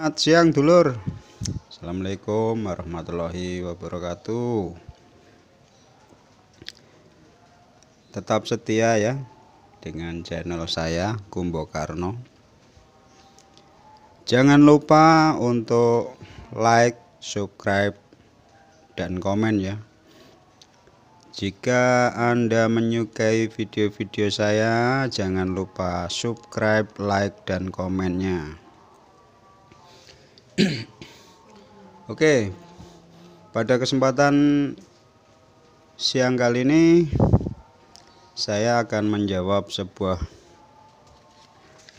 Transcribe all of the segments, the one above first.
Selamat siang dulur Assalamualaikum warahmatullahi wabarakatuh Tetap setia ya Dengan channel saya Kumbo Karno Jangan lupa untuk like, subscribe, dan komen ya jika Anda menyukai video-video saya, jangan lupa subscribe, like, dan komennya. Oke, pada kesempatan siang kali ini saya akan menjawab sebuah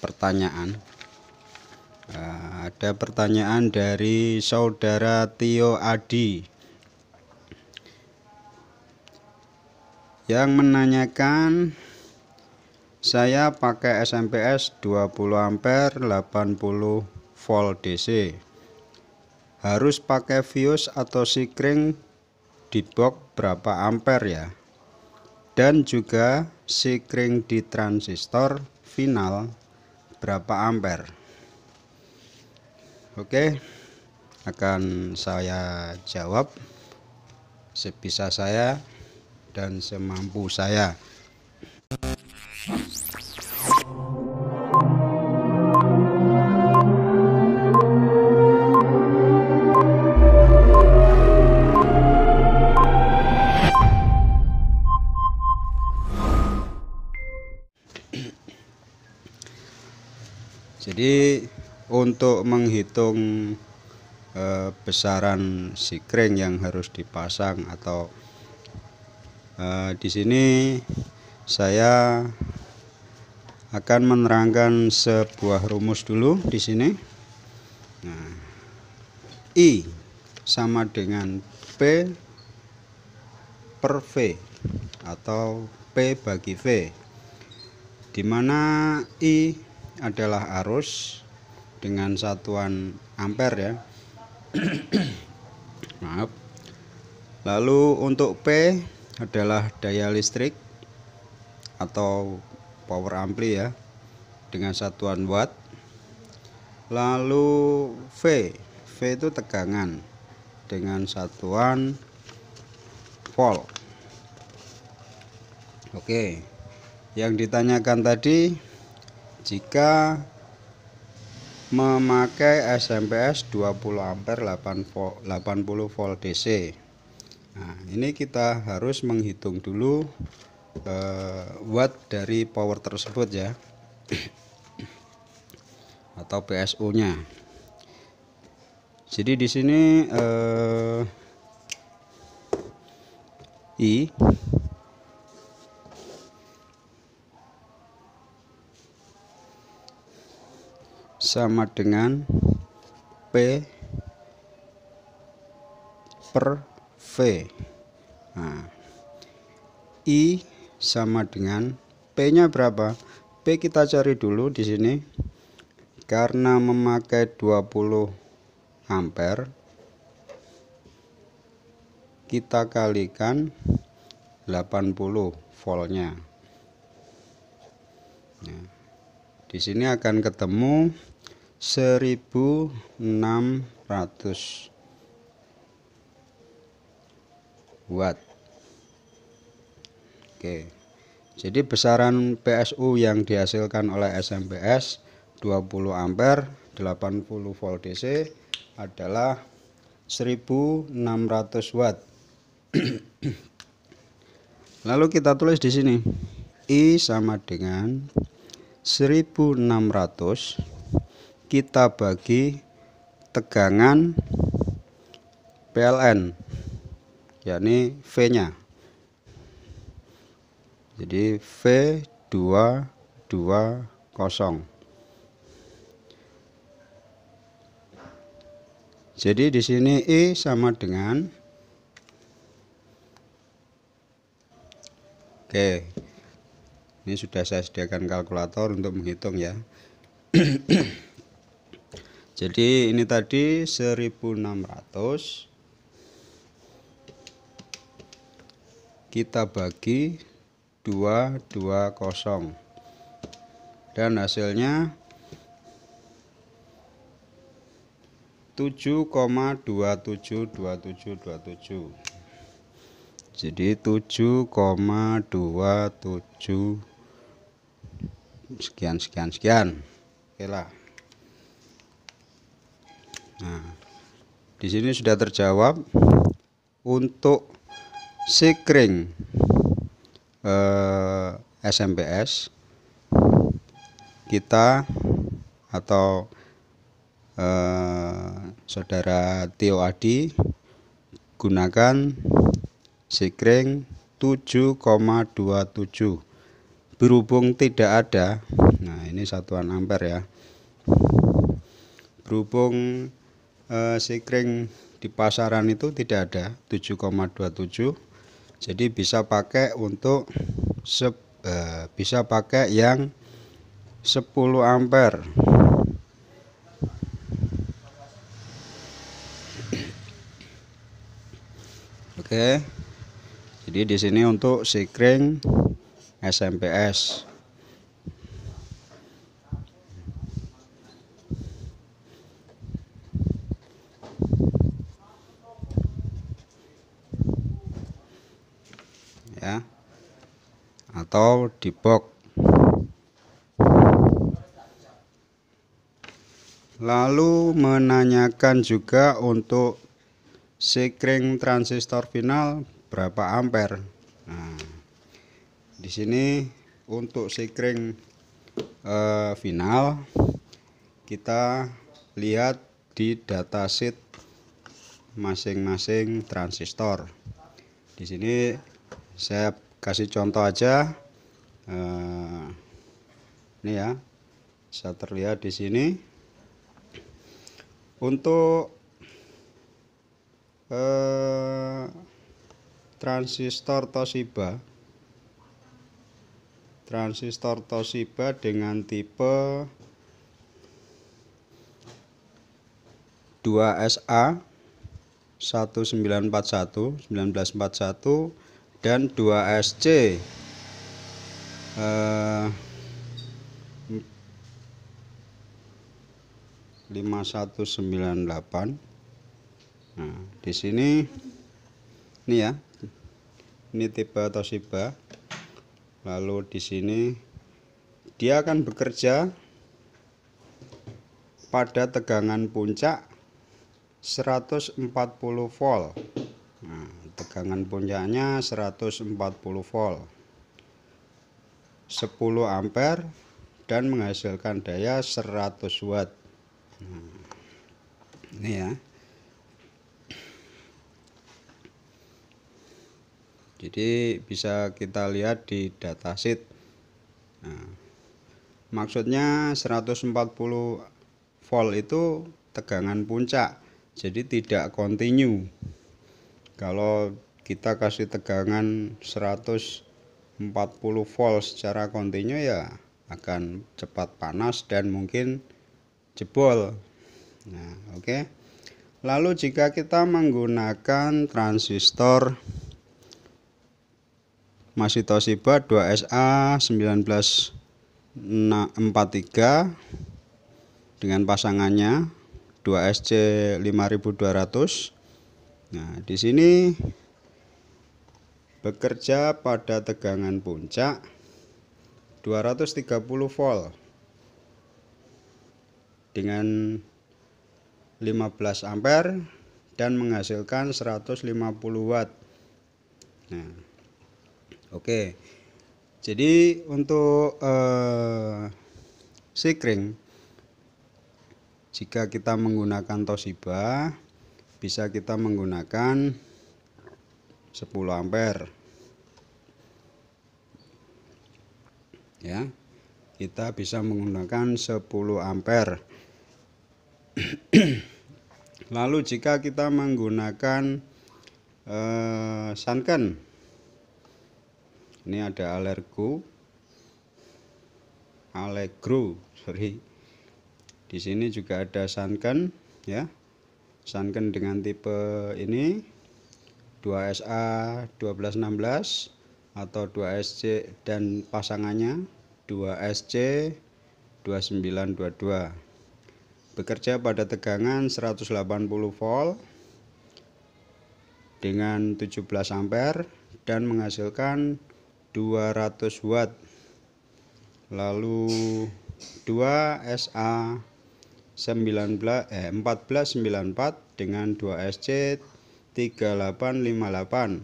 pertanyaan. Eh, ada pertanyaan dari saudara Tio Adi yang menanyakan saya pakai SMPS 20 ampere 80 volt DC harus pakai fuse atau sikring di box berapa ampere ya dan juga sikring di transistor final berapa ampere oke akan saya jawab sebisa saya dan semampu saya untuk menghitung e, besaran sikring yang harus dipasang atau e, di sini saya akan menerangkan sebuah rumus dulu di sini. Nah, I sama dengan P per V atau P bagi V di mana I adalah arus dengan satuan ampere ya maaf lalu untuk P adalah daya listrik atau power ampli ya dengan satuan watt lalu V V itu tegangan dengan satuan volt oke yang ditanyakan tadi jika memakai SMPS 20 ampere 80 volt DC. Nah, ini kita harus menghitung dulu eh, watt dari power tersebut ya. atau PSU-nya. Jadi di sini eh, I sama dengan P per V nah, I sama dengan P nya berapa P kita cari dulu di sini karena memakai 20 ampere kita kalikan 80 voltnya di sini akan ketemu 1600 watt oke jadi besaran PSU yang dihasilkan oleh SMPS 20 ampere 80 volt DC adalah 1600 watt lalu kita tulis di sini I sama dengan 1600 kita bagi tegangan PLN yakni V nya jadi V220 jadi di sini I sama dengan Oke okay ini sudah saya sediakan kalkulator untuk menghitung ya jadi ini tadi 1600 kita bagi 220 dan hasilnya 7,272727 jadi 7,27 sekian sekian sekian oke lah nah di sini sudah terjawab untuk sekring eh, SMPS kita atau eh, saudara Tio Adi gunakan sekring 7,27 berhubung tidak ada nah ini satuan ampere ya berhubung eh, sekring di pasaran itu tidak ada 7,27 jadi bisa pakai untuk se, eh, bisa pakai yang 10 ampere oke jadi di sini untuk sekring SMPS ya atau di box lalu menanyakan juga untuk sekring transistor final berapa ampere nah di sini untuk sekring eh, final kita lihat di datasheet masing-masing transistor di sini saya kasih contoh aja eh, ini ya bisa terlihat di sini untuk eh, transistor Toshiba transistor Toshiba dengan tipe 2SA 1941 1941 dan 2SC eh, 5198 Nah, di sini ini ya. Ini tipe Toshiba lalu di sini dia akan bekerja pada tegangan puncak 140 volt nah, tegangan puncaknya 140 volt 10 ampere dan menghasilkan daya 100 watt nah, ini ya jadi bisa kita lihat di datasheet nah, maksudnya 140 volt itu tegangan puncak jadi tidak kontinu kalau kita kasih tegangan 140 volt secara kontinu ya akan cepat panas dan mungkin jebol nah oke okay. lalu jika kita menggunakan transistor masih Toshiba 2SA 1943 dengan pasangannya 2SC 5200 nah di sini bekerja pada tegangan puncak 230 volt dengan 15 ampere dan menghasilkan 150 watt nah Oke. Jadi untuk uh, eh, sikring jika kita menggunakan Toshiba bisa kita menggunakan 10 ampere ya kita bisa menggunakan 10 ampere lalu jika kita menggunakan uh, sunken ini ada alergo allegro sorry di sini juga ada sunken ya sunken dengan tipe ini 2SA 1216 atau 2SC dan pasangannya 2SC 2922 bekerja pada tegangan 180 volt dengan 17 ampere dan menghasilkan 200 watt lalu 2 SA 19 eh, 1494 dengan 2 SC 3858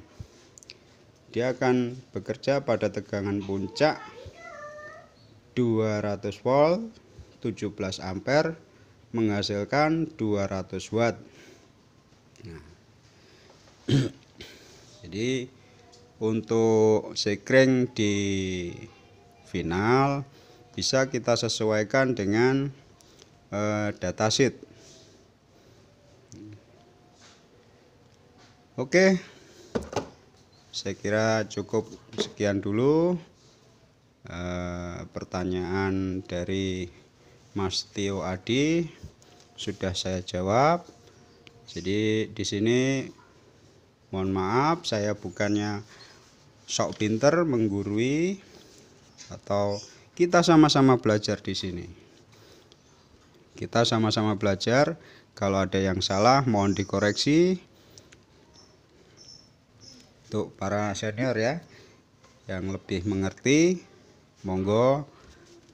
dia akan bekerja pada tegangan puncak 200 volt 17 ampere menghasilkan 200 watt nah. jadi untuk sekring di final bisa kita sesuaikan dengan uh, eh, datasheet Oke saya kira cukup sekian dulu uh, pertanyaan dari Mas Tio Adi sudah saya jawab jadi di sini mohon maaf saya bukannya sok pinter menggurui atau kita sama-sama belajar di sini. Kita sama-sama belajar. Kalau ada yang salah mohon dikoreksi. Untuk para senior ya yang lebih mengerti monggo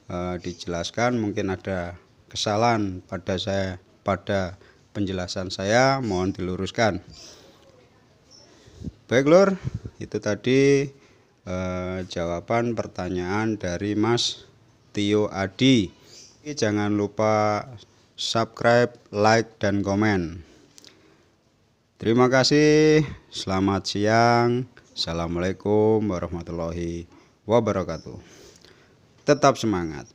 e, dijelaskan mungkin ada kesalahan pada saya pada penjelasan saya mohon diluruskan. Baik lor, itu tadi eh, jawaban pertanyaan dari Mas Tio Adi. Jangan lupa subscribe, like, dan komen. Terima kasih, selamat siang. Assalamualaikum warahmatullahi wabarakatuh. Tetap semangat.